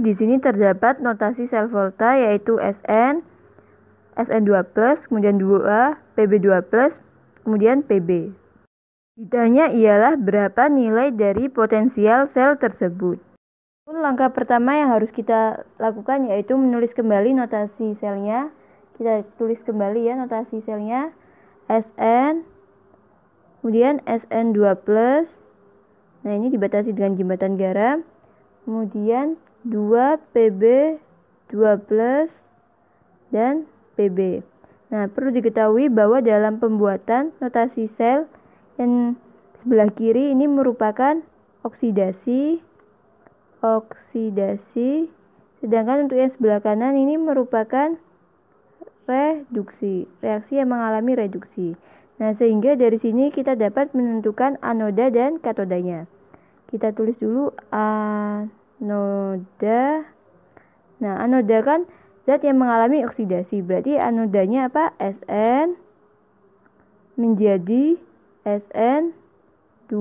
di sini terdapat notasi sel volta yaitu Sn, Sn2+, kemudian 2A, Pb2+, kemudian Pb. Ditanya ialah berapa nilai dari potensial sel tersebut. Langkah pertama yang harus kita lakukan yaitu menulis kembali notasi selnya. Kita tulis kembali ya notasi selnya Sn, kemudian Sn2+, nah ini dibatasi dengan jembatan garam, kemudian 2 PB 12 dan PB. Nah, perlu diketahui bahwa dalam pembuatan notasi sel yang sebelah kiri ini merupakan oksidasi oksidasi sedangkan untuk yang sebelah kanan ini merupakan reduksi, reaksi yang mengalami reduksi. Nah, sehingga dari sini kita dapat menentukan anoda dan katodanya. Kita tulis dulu A anoda. Nah, anoda kan zat yang mengalami oksidasi. Berarti anodanya apa? SN menjadi SN2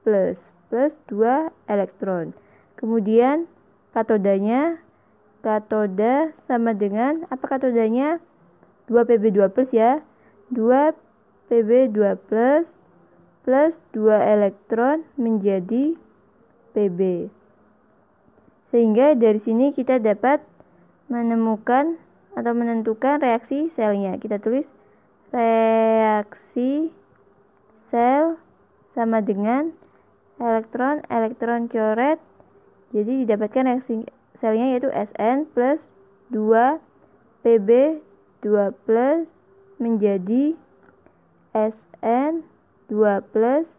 plus plus 2 elektron. Kemudian katodanya katoda sama dengan apa katodanya 2Pb2 plus ya 2Pb2 plus plus 2 elektron menjadi Pb sehingga dari sini kita dapat menemukan atau menentukan reaksi selnya. Kita tulis reaksi sel sama dengan elektron elektron coret. Jadi didapatkan reaksi selnya yaitu Sn plus 2 Pb 2 plus menjadi Sn 2 plus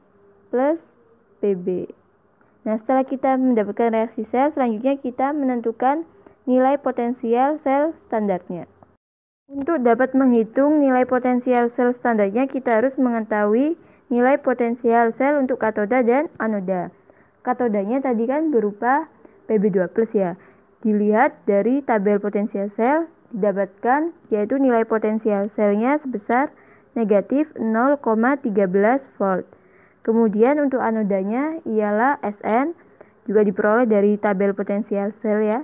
plus Pb. Nah, setelah kita mendapatkan reaksi sel, selanjutnya kita menentukan nilai potensial sel standarnya. Untuk dapat menghitung nilai potensial sel standarnya, kita harus mengetahui nilai potensial sel untuk katoda dan anoda. Katodanya tadi kan berupa Pb2+, ya. Dilihat dari tabel potensial sel, didapatkan yaitu nilai potensial selnya sebesar negatif 0,13 volt. Kemudian untuk anodanya ialah Sn juga diperoleh dari tabel potensial sel ya.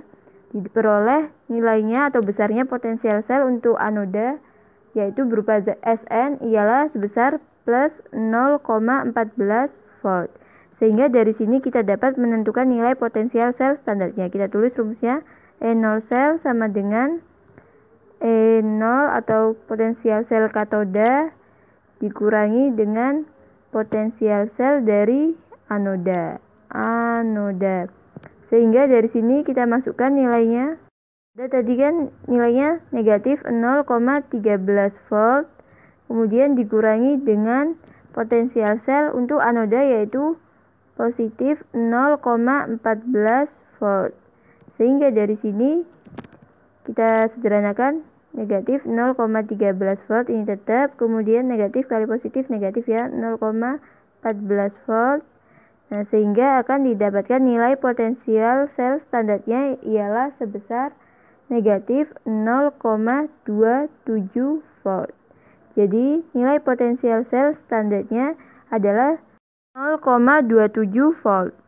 Diperoleh nilainya atau besarnya potensial sel untuk anoda yaitu berupa Sn ialah sebesar plus 0,14 volt. Sehingga dari sini kita dapat menentukan nilai potensial sel standarnya. Kita tulis rumusnya E0 sel sama dengan E0 atau potensial sel katoda dikurangi dengan potensial sel dari anoda. Anoda. Sehingga dari sini kita masukkan nilainya. Ada tadi kan nilainya negatif 0,13 volt. Kemudian dikurangi dengan potensial sel untuk anoda yaitu positif 0,14 volt. Sehingga dari sini kita sederhanakan negatif 0,13 volt ini tetap kemudian negatif kali positif negatif ya 0,14 volt nah sehingga akan didapatkan nilai potensial sel standarnya ialah sebesar negatif 0,27 volt jadi nilai potensial sel standarnya adalah 0,27 volt